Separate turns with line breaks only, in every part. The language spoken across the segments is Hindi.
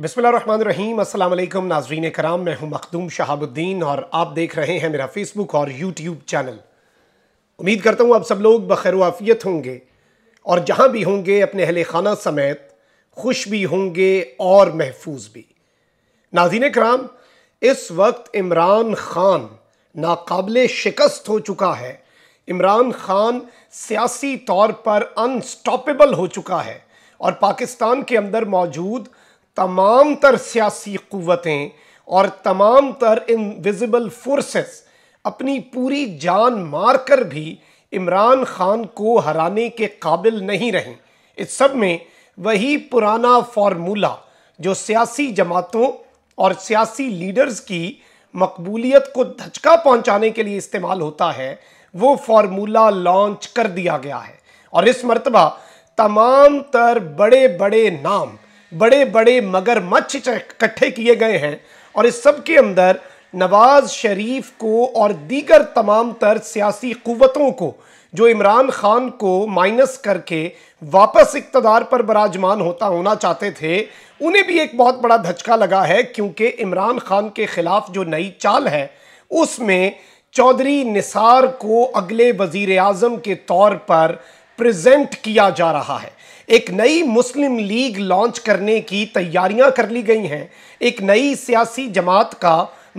बिसमीम अल्लाम नाजरीन कराम मैं हूं मखदूम शहाबुद्दीन और आप देख रहे हैं मेरा फ़ेसबुक और यूट्यूब चैनल उम्मीद करता हूं आप सब लोग बखैरवाफ़ियत होंगे और जहां भी होंगे अपने अहल खाना समेत खुश भी होंगे और महफूज भी नाजीन कराम इस वक्त इमरान ख़ान नाकबिल शिकस्त हो चुका है इमरान ख़ान सियासी तौर पर अनस्टॉपेबल हो चुका है और पाकिस्तान के अंदर मौजूद तमाम तर सियासी क़वतें और तमाम तर इनविजिबल फोर्सेस अपनी पूरी जान मार कर भी इमरान खान को हराने के काबिल नहीं रहे इस सब में वही पुराना फार्मूला जो सियासी जमातों और सियासी लीडर्स की मकबूलियत को धचका पहुंचाने के लिए इस्तेमाल होता है वो फार्मूला लॉन्च कर दिया गया है और इस मरतबा तमाम तर बड़े बड़े नाम बड़े बड़े मगरमच्छ इकट्ठे किए गए हैं और इस सब के अंदर नवाज शरीफ को और दीगर तमाम तर सियासी क़वतों को जो इमरान खान को माइनस करके वापस इकतदार पर बराजमान होता होना चाहते थे उन्हें भी एक बहुत बड़ा धचका लगा है क्योंकि इमरान खान के ख़िलाफ़ जो नई चाल है उसमें चौधरी निसार को अगले वज़ी अजम के तौर पर प्रेजेंट किया जा रहा है एक नई मुस्लिम लीग लॉन्च करने की तैयारियां कर ली गई हैं एक नई सियासी जमात का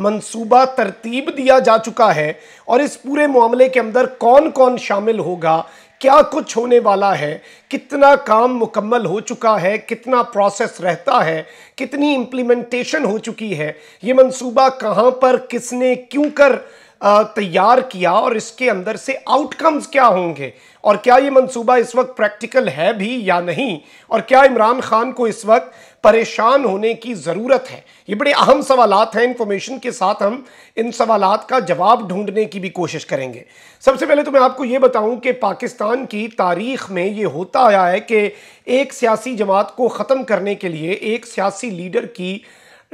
मंसूबा तरतीब दिया जा चुका है और इस पूरे मामले के अंदर कौन कौन शामिल होगा क्या कुछ होने वाला है कितना काम मुकम्मल हो चुका है कितना प्रोसेस रहता है कितनी इम्प्लीमेंटेशन हो चुकी है ये मंसूबा कहाँ पर किसने क्यों कर तैयार किया और इसके अंदर से आउटकम्स क्या होंगे और क्या ये मंसूबा इस वक्त प्रैक्टिकल है भी या नहीं और क्या इमरान खान को इस वक्त परेशान होने की ज़रूरत है ये बड़े अहम सवाल हैं इन्फॉर्मेशन के साथ हम इन सवाल का जवाब ढूंढने की भी कोशिश करेंगे सबसे पहले तो मैं आपको ये बताऊं कि पाकिस्तान की तारीख में ये होता आया है कि एक सियासी जमात को ख़त्म करने के लिए एक सियासी लीडर की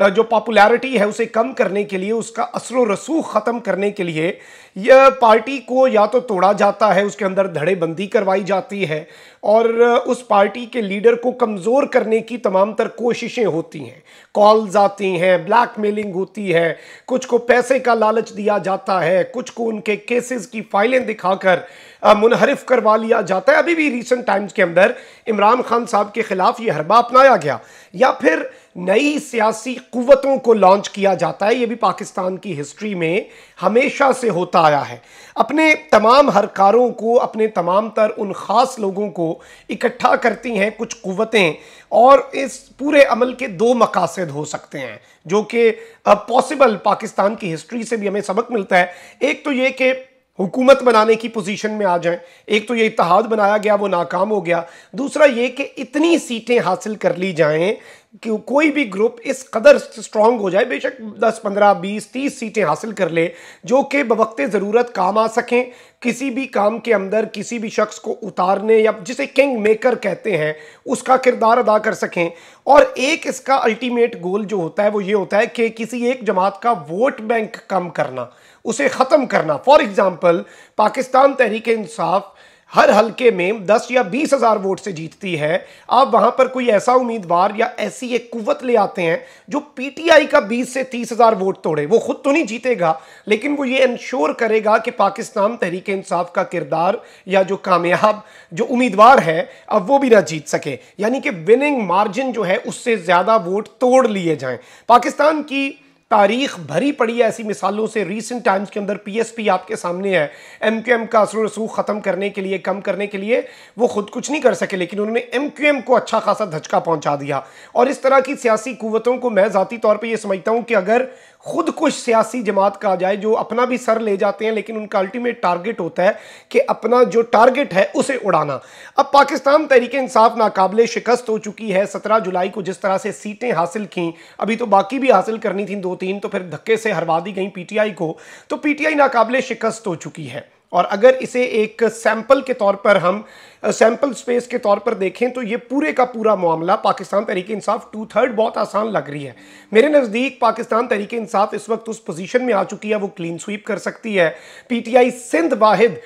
जो पॉपुलैरिटी है उसे कम करने के लिए उसका असर रसूख ख़त्म करने के लिए यह पार्टी को या तो तोड़ा जाता है उसके अंदर धड़ेबंदी करवाई जाती है और उस पार्टी के लीडर को कमज़ोर करने की तमाम तर कोशिशें होती हैं कॉल्स आती हैं ब्लैक मेलिंग होती है कुछ को पैसे का लालच दिया जाता है कुछ को उनके केसेस की फाइलें दिखाकर मुनहरफ करवा लिया जाता है अभी भी रिसेंट टाइम्स के अंदर इमरान खान साहब के ख़िलाफ़ ये हरबा अपनाया गया या फिर नई सियासी कुवतों को लॉन्च किया जाता है ये भी पाकिस्तान की हिस्ट्री में हमेशा से होता आया है अपने तमाम हरकारों को अपने तमाम तर उन ख़ास लोगों को इकट्ठा करती हैं कुछ कुवतें और इस पूरे अमल के दो मकासद हो सकते हैं जो कि पॉसिबल पाकिस्तान की हिस्ट्री से भी हमें सबक मिलता है एक तो ये कि हुकूमत बनाने की पोजीशन में आ जाएं एक तो ये इतिहाद बनाया गया वो नाकाम हो गया दूसरा ये कि इतनी सीटें हासिल कर ली जाएं कि कोई भी ग्रुप इस कदर स्ट्रांग हो जाए बेशक 10, 15, 20, 30 सीटें हासिल कर ले जो कि बवक्त ज़रूरत काम आ सकें किसी भी काम के अंदर किसी भी शख्स को उतारने या जिसे किंग मेकर कहते हैं उसका किरदार अदा कर सकें और एक इसका अल्टीमेट गोल जो होता है वो ये होता है कि किसी एक जमात का वोट बैंक कम करना उसे ख़त्म करना फॉर एग्ज़ाम्पल पाकिस्तान तहरीक इंसाफ हर हलके में 10 या बीस हज़ार वोट से जीतती है आप वहाँ पर कोई ऐसा उम्मीदवार या ऐसी एक कुवत ले आते हैं जो पीटीआई का 20 से तीस हज़ार वोट तोड़े वो खुद तो नहीं जीतेगा लेकिन वो ये इंश्योर करेगा कि पाकिस्तान तहरीक इंसाफ का किरदार या जो कामयाब जो उम्मीदवार है अब वो भी ना जीत सके यानी कि विनिंग मार्जिन जो है उससे ज़्यादा वोट तोड़ लिए जाएँ पाकिस्तान की तारीख भरी पड़ी है ऐसी मिसालों से रीसेंट टाइम्स के अंदर पीएसपी आपके सामने है एम क्यू एम का असर रसूख ख़त्म करने के लिए कम करने के लिए वो खुद कुछ नहीं कर सके लेकिन उन्होंने एम क्यू एम को अच्छा खासा धचका पहुंचा दिया और इस तरह की सियासी कुवतों को मैं ज़ाती तौर पर यह समझता हूँ कि अगर खुद कुछ सियासी जमात कहा जाए जो अपना भी सर ले जाते हैं लेकिन उनका अल्टीमेट टारगेट होता है कि अपना जो टारगेट है उसे उड़ाना अब पाकिस्तान तहरीक इंसाफ नाकाबले शिकस्त हो चुकी है सत्रह जुलाई को जिस तरह से सीटें हासिल की अभी तो बाकी भी हासिल करनी थी दो तीन तो फिर धक्के से हरवा दी गई आई को तो पी आई नाकबले शिकस्त हो चुकी है और अगर इसे एक सैंपल के तौर पर हम सैंपल स्पेस के तौर पर देखें तो ये पूरे का पूरा मामला पाकिस्तान तरीके इंसाफ टू थर्ड बहुत आसान लग रही है मेरे नज़दीक पाकिस्तान तरीके इंसाफ इस वक्त उस पोजीशन में आ चुकी है वो क्लीन स्वीप कर सकती है पीटीआई सिंध वाहिद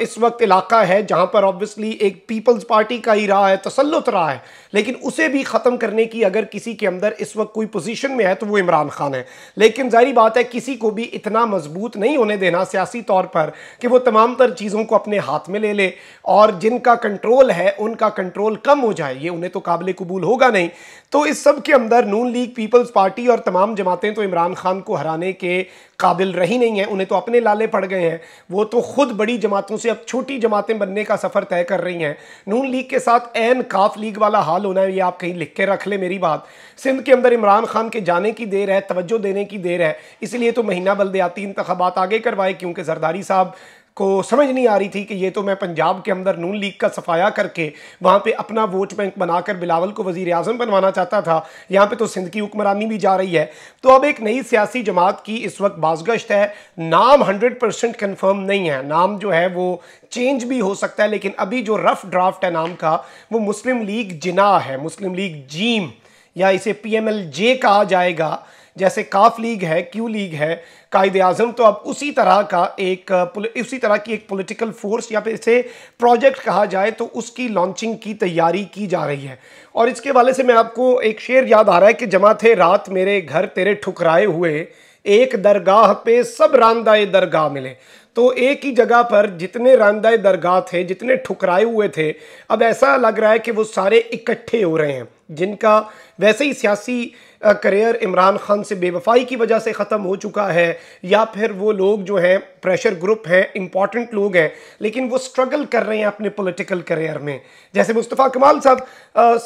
इस वक्त इलाका है जहां पर ऑब्वियसली एक पीपल्स पार्टी का ही रहा है तसलुत रहा है लेकिन उसे भी ख़त्म करने की अगर किसी के अंदर इस वक्त कोई पोजीशन में है तो वो इमरान खान है लेकिन जाहिर बात है किसी को भी इतना मजबूत नहीं होने देना सियासी तौर पर कि वो तमाम तर चीज़ों को अपने हाथ में ले ले और जिनका कंट्रोल है उनका कंट्रोल कम हो जाए ये उन्हें तो काबिल कबूल होगा नहीं तो इस सब के अंदर नून लीग पीपल्स पार्टी और तमाम जमातें तो इमरान खान को हराने के काबिल रही नहीं हैं उन्हें तो अपने लाले पड़ गए हैं वो तो खुद बड़ी जमातों से अब छोटी जमातें बनने का सफ़र तय कर रही हैं नून लीग के साथ एन काफ लीग वाला हाल होना है ये आप कहीं लिख के रख ले मेरी बात सिंध के अंदर इमरान खान के जाने की देर है तवज्जो देने की देर है इसलिए तो महीना बल्दियाती इंतबात आगे करवाए क्योंकि जरदारी साहब को समझ नहीं आ रही थी कि ये तो मैं पंजाब के अंदर नून लीग का सफाया करके वहाँ पे अपना वोट बैंक बनाकर बिलावल को वजीर अजम बनवाना चाहता था यहाँ पे तो सिंध की हुक्मरानी भी जा रही है तो अब एक नई सियासी जमात की इस वक्त बाजगश्त है नाम हंड्रेड परसेंट कन्फर्म नहीं है नाम जो है वो चेंज भी हो सकता है लेकिन अभी जो रफ ड्राफ्ट है नाम का वो मुस्लिम लीग जिना है मुस्लिम लीग जीम या इसे पी एम एल जे कहा जाएगा जैसे काफ लीग है क्यू लीग है कायद आजम तो अब उसी तरह का एक उसी तरह की एक पॉलिटिकल फोर्स या फिर इसे प्रोजेक्ट कहा जाए तो उसकी लॉन्चिंग की तैयारी की जा रही है और इसके वाले से मैं आपको एक शेर याद आ रहा है कि जमा थे रात मेरे घर तेरे ठुकराए हुए एक दरगाह पे सब रामदाए दरगाह मिले तो एक ही जगह पर जितने रामदाए दरगाह थे जितने ठुकराए हुए थे अब ऐसा लग रहा है कि वो सारे इकट्ठे हो रहे हैं जिनका वैसे ही सियासी करियर इमरान खान से बेवफाई की वजह से ख़त्म हो चुका है या फिर वो लोग जो हैं प्रेशर ग्रुप हैं इम्पॉर्टेंट लोग हैं लेकिन वो स्ट्रगल कर रहे हैं अपने पॉलिटिकल करियर में जैसे मुस्तफ़ा कमाल साहब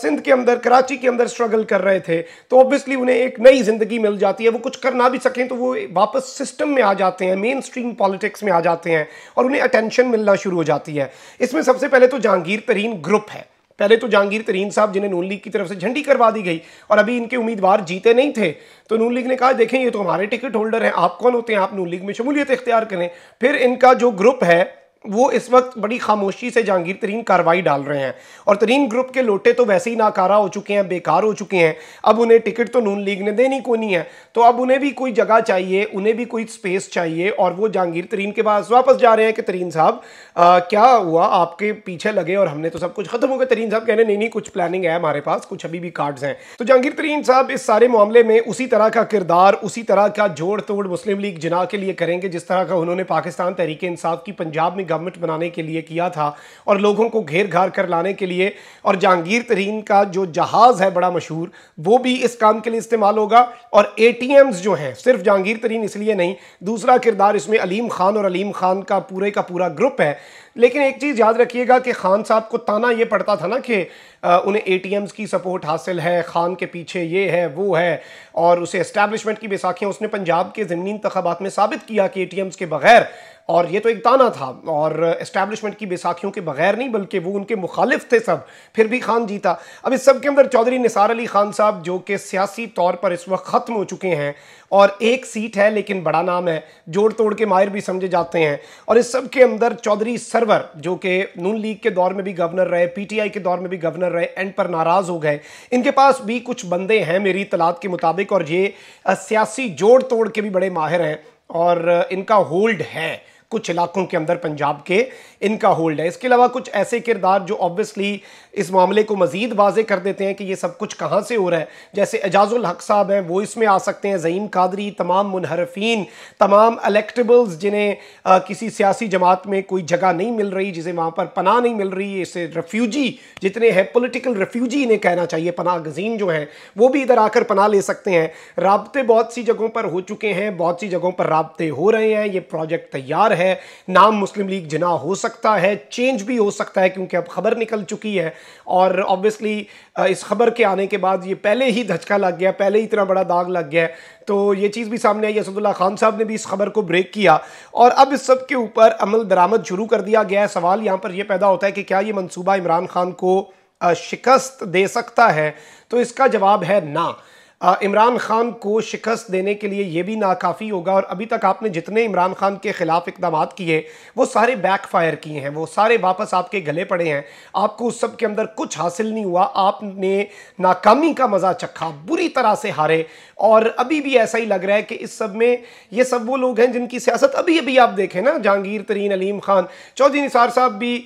सिंध के अंदर कराची के अंदर स्ट्रगल कर रहे थे तो ऑब्वियसली उन्हें एक नई ज़िंदगी मिल जाती है वो कुछ कर ना भी सकें तो वो वापस सिस्टम में आ जाते हैं मेन स्ट्रीम पॉलिटिक्स में आ जाते हैं और उन्हें अटेंशन मिलना शुरू हो जाती है इसमें सबसे पहले तो जहांगीर तरीन ग्रुप है पहले तो जहांगीर तरीन साहब जिन्हें नून लीग की तरफ से झंडी करवा दी गई और अभी इनके उम्मीदवार जीते नहीं थे तो नून लीग ने कहा देखें ये तो हमारे टिकट होल्डर हैं आप कौन होते हैं आप नून लीग में शमूलियत इख्तियार करें फिर इनका जो ग्रुप है वो इस वक्त बड़ी खामोशी से जहांगीर तरीन कार्रवाई डाल रहे हैं और तरीन ग्रुप के लोटे तो वैसे ही नाकारा हो चुके हैं बेकार हो चुके हैं अब उन्हें टिकट तो नून लीग ने देनी को नहीं है तो अब उन्हें भी कोई जगह चाहिए उन्हें भी कोई स्पेस चाहिए और वो जहांगीर तरीन के पास वापस जा रहे हैं कि तरीन साहब क्या हुआ आपके पीछे लगे और हमने तो सब कुछ खत्म हो गया तरीन साहब कह रहे नहीं नहीं कुछ प्लानिंग है हमारे पास कुछ अभी भी कार्ड्स हैं तो जहांगीर तरीन साहब इस सारे मामले में उसी तरह का किरदार उसी तरह का जोड़ तोड़ मुस्लिम लीग जिना के लिए करेंगे जिस तरह का उन्होंने पाकिस्तान तहरीक इंसाफ की पंजाब में गवर्नमेंट बनाने के लिए किया था और लोगों को घेर घार कर लाने के लिए और जहांगीर तरीन का जो जहाज़ है बड़ा मशहूर वो भी इस काम के लिए इस्तेमाल होगा और ए जो हैं सिर्फ जहांगीर तरीन इसलिए नहीं दूसरा किरदार इसमें अलीम ख़ान और अलीम ख़ान का पूरे का पूरा ग्रुप है लेकिन एक चीज़ याद रखिएगा कि खान साहब को ताना ये पड़ता था ना कि उन्हें ए की सपोर्ट हासिल है खान के पीछे ये है वो है और उसे इस्टेबलिशमेंट की बेसाखियाँ उसने पंजाब के ज़मनी इंतबात में साबित किया कि ए के बगैर और ये तो एक ताना था और इस्टेबलिशमेंट की बेसाखियों के बगैर नहीं बल्कि वो उनके मुखालिफ थे सब फिर भी खान जीता अब इस सब के अंदर चौधरी निसार अली खान साहब जो कि सियासी तौर पर इस वक्त ख़त्म हो चुके हैं और एक सीट है लेकिन बड़ा नाम है जोड़ तोड़ के माहिर भी समझे जाते हैं और इस सब के अंदर चौधरी सरवर जो कि नून लीग के दौर में भी गवर्नर रहे पी के दौर में भी गवर्नर कर रहे एंड पर नाराज़ हो गए इनके पास भी कुछ बंदे हैं मेरी तलाद के मुताबिक और ये सियासी जोड़ तोड़ के भी बड़े माहिर हैं और इनका होल्ड है कुछ इलाकों के अंदर पंजाब के इनका होल्ड है इसके अलावा कुछ ऐसे किरदार जो ऑब्वियसली इस मामले को मजीद वाजे कर देते हैं कि ये सब कुछ कहाँ से हो रहा है जैसे एजाजुल हक साहब हैं वो इसमें आ सकते हैं जहीम कादरी तमाम मुनहरफिन तमाम अलेक्टेबल्स जिन्हें किसी सियासी जमात में कोई जगह नहीं मिल रही जिसे वहाँ पर पनाह नहीं मिल रही इसे रेफ्यूजी जितने हैं पोलिटिकल रेफ्यूजी इन्हें कहना चाहिए पनाह गजीन जो हैं वो भी इधर आकर पनाह ले सकते हैं रबते बहुत सी जगहों पर हो चुके हैं बहुत सी जगहों पर रबते हो रहे हैं ये प्रोजेक्ट तैयार है है नाम मुस्लिम लीग जिना हो सकता है चेंज भी हो सकता है क्योंकि अब खबर निकल चुकी है और ऑब्वियसली इस खबर के आने के बाद ये पहले ही धचका लग गया पहले ही इतना बड़ा दाग लग गया तो ये चीज़ भी सामने आई असदुल्ला खान साहब ने भी इस खबर को ब्रेक किया और अब इस सब के ऊपर अमल दरामद शुरू कर दिया गया है सवाल यहाँ पर यह पैदा होता है कि क्या ये मनसूबा इमरान खान को शिकस्त दे सकता है तो इसका जवाब है ना इमरान खान को शिकस्त देने के लिए ये भी नाकाफ़ी होगा और अभी तक आपने जितने इमरान खान के ख़िलाफ़ इकदाम किए वो सारे बैकफायर किए हैं वो सारे वापस आपके गले पड़े हैं आपको उस सब के अंदर कुछ हासिल नहीं हुआ आपने नाकामी का मज़ा चखा बुरी तरह से हारे और अभी भी ऐसा ही लग रहा है कि इस सब में ये सब वो लोग हैं जिनकी सियासत अभी अभी आप देखें ना जहांगीर तरीन अलीम खान चौधरी निसार साहब भी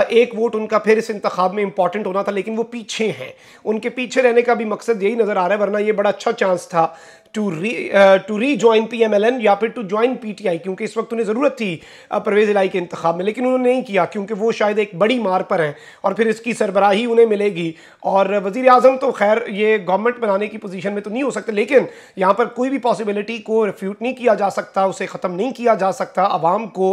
एक वोट उनका फिर इस इंतखाब में इंपॉर्टेंट होना था लेकिन वो पीछे हैं उनके पीछे रहने का भी मकसद यही नज़र आ रहा है वरना ये बड़ा अच्छा चांस था to re to rejoin P M L N या फिर to join P T I क्योंकि इस वक्त उन्हें ज़रूरत थी uh, परवेज़ इलाई के इंतखाब में लेकिन उन्होंने नहीं किया क्योंकि वो शायद एक बड़ी मार पर हैं और फिर इसकी सरबराही उन्हें मिलेगी और वज़ी अजम तो खैर ये गवर्नमेंट बनाने की पोजिशन में तो नहीं हो सकते लेकिन यहाँ पर कोई भी पॉसिबिलिटी को रिफ्यूट नहीं किया जा सकता उसे ख़त्म नहीं किया जा सकता आवाम को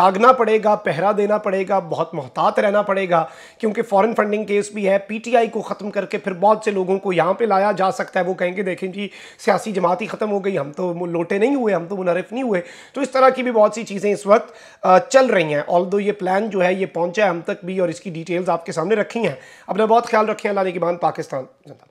जागना पड़ेगा पहरा देना पड़ेगा बहुत मोहतात रहना पड़ेगा क्योंकि फ़ॉरन फंडिंग केस भी है पी टी आई को ख़त्म करके फिर बहुत से लोगों को यहाँ पर लाया जा सकता है वो कहेंगे देखें जी सियासी जमात ही ख़त्म हो गई हम तो लोटे नहीं हुए हम तो मुनरफ नहीं हुए तो इस तरह की भी बहुत सी चीज़ें इस वक्त चल रही हैं ऑल ये प्लान जो है ये पहुँचा है हम तक भी और इसकी डिटेल्स आपके सामने रखी हैं अपना बहुत ख्याल रखें अल्लाह के बाद पाकिस्तान जनता